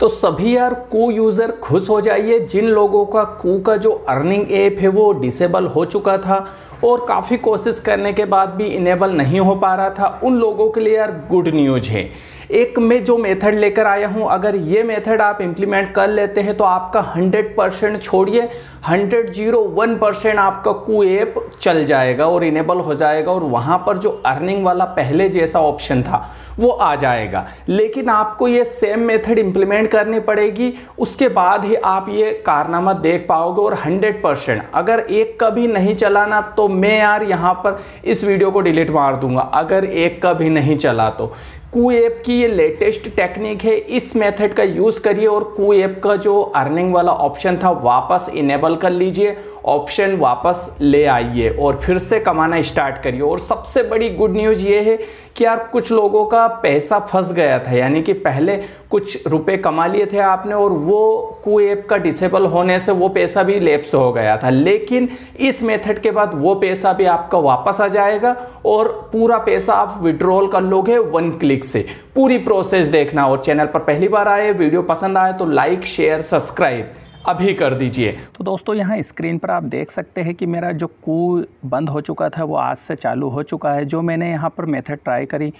तो सभी यार को यूज़र खुश हो जाइए जिन लोगों का कू का जो अर्निंग ऐप है वो डिसेबल हो चुका था और काफ़ी कोशिश करने के बाद भी इनेबल नहीं हो पा रहा था उन लोगों के लिए यार गुड न्यूज है एक मैं जो मेथड लेकर आया हूं अगर ये मेथड आप इम्प्लीमेंट कर लेते हैं तो आपका 100 परसेंट छोड़िए हंड्रेड जीरो वन परसेंट आपका कू ऐप चल जाएगा और इनेबल हो जाएगा और वहाँ पर जो अर्निंग वाला पहले जैसा ऑप्शन था वो आ जाएगा लेकिन आपको ये सेम मेथड इम्प्लीमेंट करनी पड़ेगी उसके बाद ही आप ये कारनामा देख पाओगे और 100 परसेंट अगर एक का भी नहीं चलाना तो मैं यार यहाँ पर इस वीडियो को डिलीट मार दूंगा अगर एक का भी नहीं चला तो कू ऐप की ये लेटेस्ट टेक्निक है इस मेथड का यूज़ करिए और कू ऐप का जो अर्निंग वाला ऑप्शन था वापस इनेबल कर लीजिए ऑप्शन वापस ले आइए और फिर से कमाना स्टार्ट करिए और सबसे बड़ी गुड न्यूज़ ये है कि यार कुछ लोगों का पैसा फंस गया था यानी कि पहले कुछ रुपए कमा लिए थे आपने और वो कू ऐप का डिसेबल होने से वो पैसा भी लेप्स हो गया था लेकिन इस मेथड के बाद वो पैसा भी आपका वापस आ जाएगा और पूरा पैसा आप विड्रॉल कर लोगे वन क्लिक से पूरी प्रोसेस देखना और चैनल पर पहली बार आए वीडियो पसंद आए तो लाइक शेयर सब्सक्राइब अभी कर दीजिए तो दोस्तों यहाँ स्क्रीन पर आप देख सकते हैं कि मेरा जो कू बंद हो चुका था वो आज से चालू हो चुका है जो मैंने यहाँ पर मेथड ट्राई करी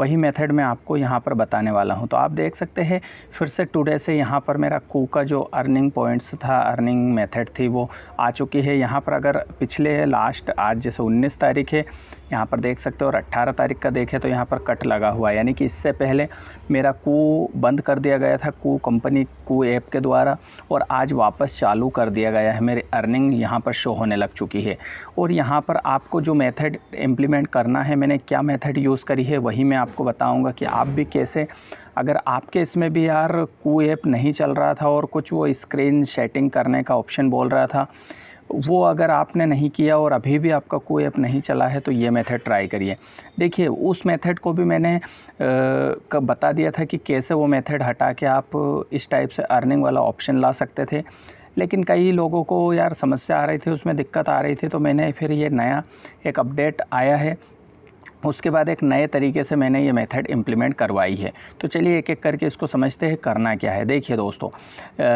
वही मेथड मैं आपको यहाँ पर बताने वाला हूँ तो आप देख सकते हैं फिर से टुडे से यहाँ पर मेरा कू का जो अर्निंग पॉइंट्स था अर्निंग मेथड थी वो आ चुकी है यहाँ पर अगर पिछले लास्ट आज जैसे 19 तारीख है यहाँ पर देख सकते हो और 18 तारीख का देखें तो यहाँ पर कट लगा हुआ है यानी कि इससे पहले मेरा को बंद कर दिया गया था को कंपनी को ऐप के द्वारा और आज वापस चालू कर दिया गया है मेरी अर्निंग यहाँ पर शो होने लग चुकी है और यहाँ पर आपको जो मेथड इम्प्लीमेंट करना है मैंने क्या मेथड यूज़ करी है वही मैं आपको बताऊँगा कि आप भी कैसे अगर आपके इसमें भी यार कू ऐप नहीं चल रहा था और कुछ वो स्क्रीन सेटिंग करने का ऑप्शन बोल रहा था वो अगर आपने नहीं किया और अभी भी आपका कोई ऐप नहीं चला है तो ये मेथड ट्राई करिए देखिए उस मेथड को भी मैंने कब बता दिया था कि कैसे वो मेथड हटा के आप इस टाइप से अर्निंग वाला ऑप्शन ला सकते थे लेकिन कई लोगों को यार समस्या आ रही थी उसमें दिक्कत आ रही थी तो मैंने फिर ये नया एक अपडेट आया है उसके बाद एक नए तरीके से मैंने ये मेथड इम्प्लीमेंट करवाई है तो चलिए एक एक करके इसको समझते हैं करना क्या है देखिए दोस्तों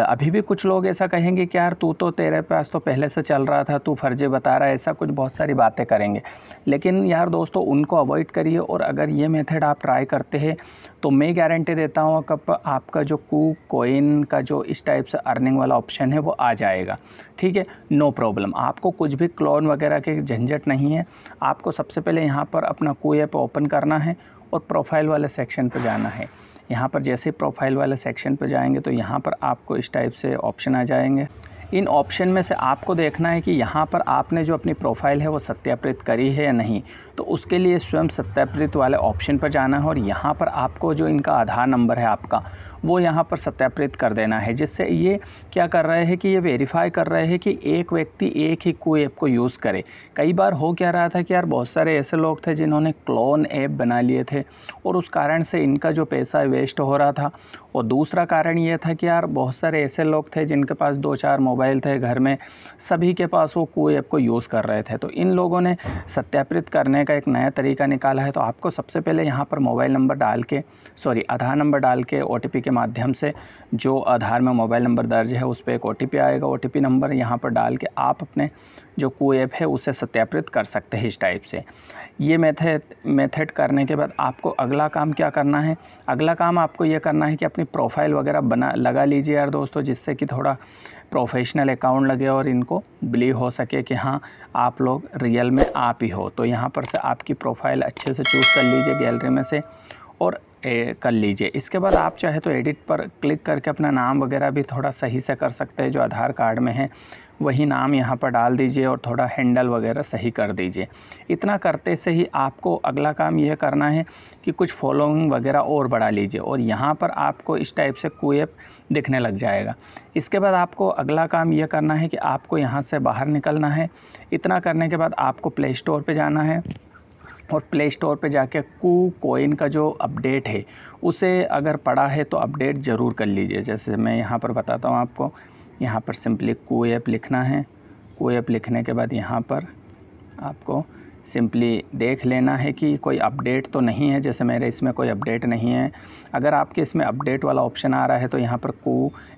अभी भी कुछ लोग ऐसा कहेंगे कि यार तू तो तेरे पास तो पहले से चल रहा था तू फर्जे बता रहा है ऐसा कुछ बहुत सारी बातें करेंगे लेकिन यार दोस्तों उनको अवॉइड करिए और अगर ये मेथड आप ट्राई करते हैं तो मैं गारंटी देता हूँ कब आपका जो कू कोइन का जो इस टाइप से अर्निंग वाला ऑप्शन है वो आ जाएगा ठीक है नो प्रॉब्लम आपको कुछ भी क्लोन वगैरह के झंझट नहीं है आपको सबसे पहले यहाँ पर अपना कू ऐप ओपन करना है और प्रोफाइल वाले सेक्शन पर जाना है यहाँ पर जैसे प्रोफाइल वाले सेक्शन पर जाएंगे तो यहाँ पर आपको इस टाइप से ऑप्शन आ जाएंगे इन ऑप्शन में से आपको देखना है कि यहाँ पर आपने जो अपनी प्रोफाइल है वो सत्यापित करी है या नहीं तो उसके लिए स्वयं सत्यापित वाले ऑप्शन पर जाना है और यहाँ पर आपको जो इनका आधार नंबर है आपका वो यहाँ पर सत्यापित कर देना है जिससे ये क्या कर रहे हैं कि ये वेरीफाई कर रहे हैं कि एक व्यक्ति एक ही कोई ऐप को यूज़ करे कई बार हो क्या रहा था कि यार बहुत सारे ऐसे लोग थे जिन्होंने क्लोन ऐप बना लिए थे और उस कारण से इनका जो पैसा वेस्ट हो रहा था और दूसरा कारण ये था कि यार बहुत सारे ऐसे लोग थे जिनके पास दो चार मोबाइल थे घर में सभी के पास वो कोई ऐप को यूज़ कर रहे थे तो इन लोगों ने सत्यापित करने का एक नया तरीका निकाला है तो आपको सबसे पहले यहाँ पर मोबाइल नंबर डाल के सॉरी आधार नंबर डाल के ओ के माध्यम से जो आधार में मोबाइल नंबर दर्ज है उस पर एक ओ आएगा ओ नंबर यहाँ पर डाल के आप अपने जो ऐप है उसे सत्यापित कर सकते हैं इस टाइप से ये मेथड मेथड करने के बाद आपको अगला काम क्या करना है अगला काम आपको ये करना है कि अपनी प्रोफाइल वगैरह बना लगा लीजिए यार दोस्तों जिससे कि थोड़ा प्रोफेशनल अकाउंट लगे और इनको बिलीव हो सके कि हाँ आप लोग रियल में आप ही हो तो यहाँ पर से आपकी प्रोफाइल अच्छे से चूज़ कर लीजिए गैलरी में से और ए, कर लीजिए इसके बाद आप चाहे तो एडिट पर क्लिक करके अपना नाम वगैरह भी थोड़ा सही से कर सकते हैं जो आधार कार्ड में है वही नाम यहाँ पर डाल दीजिए और थोड़ा हैंडल वगैरह सही कर दीजिए इतना करते से ही आपको अगला काम यह करना है कि कुछ फॉलोइंग वगैरह और बढ़ा लीजिए और यहाँ पर आपको इस टाइप से कुएप दिखने लग जाएगा इसके बाद आपको अगला काम यह करना है कि आपको यहाँ से बाहर निकलना है इतना करने के बाद आपको प्ले स्टोर पर जाना है और प्ले स्टोर पर जाके कू कोइन का जो अपडेट है उसे अगर पड़ा है तो अपडेट ज़रूर कर लीजिए जैसे मैं यहाँ पर बताता हूँ आपको यहाँ पर सिंपली ऐप लिखना है ऐप लिखने के बाद यहाँ पर आपको सिंपली देख लेना है कि कोई अपडेट तो नहीं है जैसे मेरे इसमें कोई अपडेट नहीं है अगर आपके इसमें अपडेट वाला ऑप्शन आ रहा है तो यहाँ पर को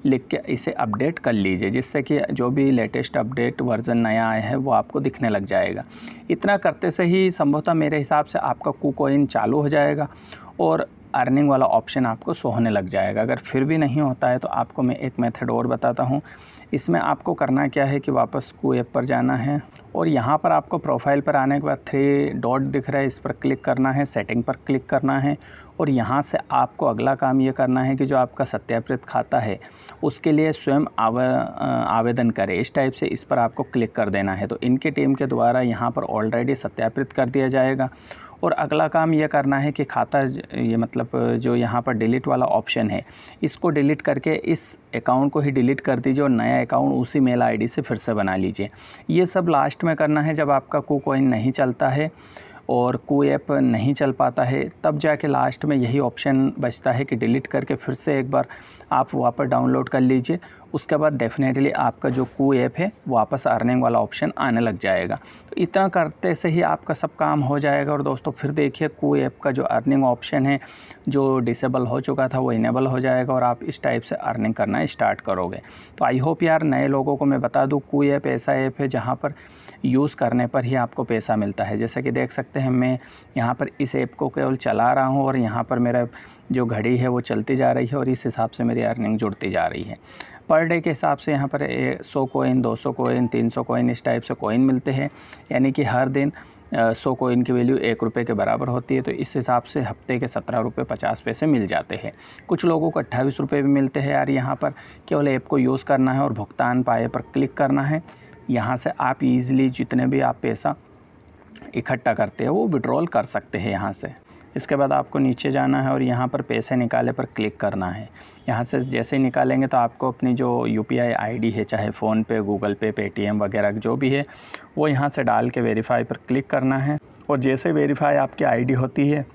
लिख के इसे अपडेट कर लीजिए जिससे कि जो भी लेटेस्ट अपडेट वर्ज़न नया आया है वो आपको दिखने लग जाएगा इतना करते से ही संभवतः मेरे हिसाब से आपका को कोइन चालू हो जाएगा और अर्निंग वाला ऑप्शन आपको सोहने होने लग जाएगा अगर फिर भी नहीं होता है तो आपको मैं एक मेथड और बताता हूँ इसमें आपको करना क्या है कि वापस को ऐप पर जाना है और यहाँ पर आपको प्रोफाइल पर आने के बाद थ्री डॉट दिख रहा है इस पर क्लिक करना है सेटिंग पर क्लिक करना है और यहाँ से आपको अगला काम ये करना है कि जो आपका सत्यापित खाता है उसके लिए स्वयं आवे, आवेदन करें इस टाइप से इस पर आपको क्लिक कर देना है तो इनकी टीम के द्वारा यहाँ पर ऑलरेडी सत्यापित कर दिया जाएगा और अगला काम यह करना है कि खाता ये मतलब जो यहाँ पर डिलीट वाला ऑप्शन है इसको डिलीट करके इस अकाउंट को ही डिलीट कर दीजिए और नया अकाउंट उसी मेल आईडी से फिर से बना लीजिए ये सब लास्ट में करना है जब आपका को कॉइन नहीं चलता है और को ऐप नहीं चल पाता है तब जाके लास्ट में यही ऑप्शन बचता है कि डिलीट करके फिर से एक बार आप वापस डाउनलोड कर लीजिए उसके बाद डेफिनेटली आपका जो कू ऐप है वापस अर्निंग वाला ऑप्शन आने लग जाएगा तो इतना करते से ही आपका सब काम हो जाएगा और दोस्तों फिर देखिए कू ऐप का जो अर्निंग ऑप्शन है जो डिसेबल हो चुका था वो इनेबल हो जाएगा और आप इस टाइप से अर्निंग करना स्टार्ट करोगे तो आई होप यार नए लोगों को मैं बता दूँ कू ऐप ऐसा ऐप है जहाँ पर यूज़ करने पर ही आपको पैसा मिलता है जैसा कि देख सकते हैं मैं यहाँ पर इस ऐप को केवल चला रहा हूँ और यहाँ पर मेरा जो घड़ी है वो चलती जा रही है और इस हिसाब से मेरी अर्निंग जुड़ती जा रही है पर डे के हिसाब से यहाँ पर सौ कोइन दो सौ कोइन तीन सौ कोइन इस टाइप से कोइन मिलते हैं यानी कि हर दिन सौ कोइन की वैल्यू एक रुपये के बराबर होती है तो इस हिसाब से हफ्ते के सत्रह रुपये पचास पैसे मिल जाते हैं कुछ लोगों को अट्ठाईस रुपये भी मिलते हैं यार यहाँ पर केवल ऐप को यूज़ करना है और भुगतान पाए पर क्लिक करना है यहाँ से आप ईज़िली जितने भी आप पैसा इकट्ठा करते हैं वो विड्रॉल कर सकते हैं यहाँ से इसके बाद आपको नीचे जाना है और यहाँ पर पैसे निकाले पर क्लिक करना है यहाँ से जैसे ही निकालेंगे तो आपको अपनी जो U P I I D है चाहे गूगल पे गूगल पे पेटीएम वगैरह जो भी है वो यहाँ से डाल के वेरीफाई पर क्लिक करना है और जैसे वेरीफाई आपकी आई डी होती है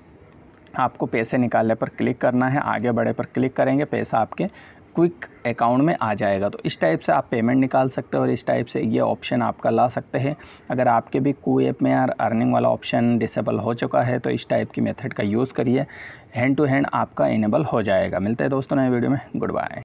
आपको पैसे निकालने पर क्लिक करना है आगे बढ़े पर क्लिक करेंगे पैसा आपके क्विक अकाउंट में आ जाएगा तो इस टाइप से आप पेमेंट निकाल सकते हो और इस टाइप से ये ऑप्शन आपका ला सकते हैं अगर आपके भी कू ऐप में यार अर्निंग वाला ऑप्शन डिसेबल हो चुका है तो इस टाइप की मेथड का यूज़ करिए हैंड टू हैंड आपका इनेबल हो जाएगा मिलते हैं दोस्तों नए वीडियो में गुड बाय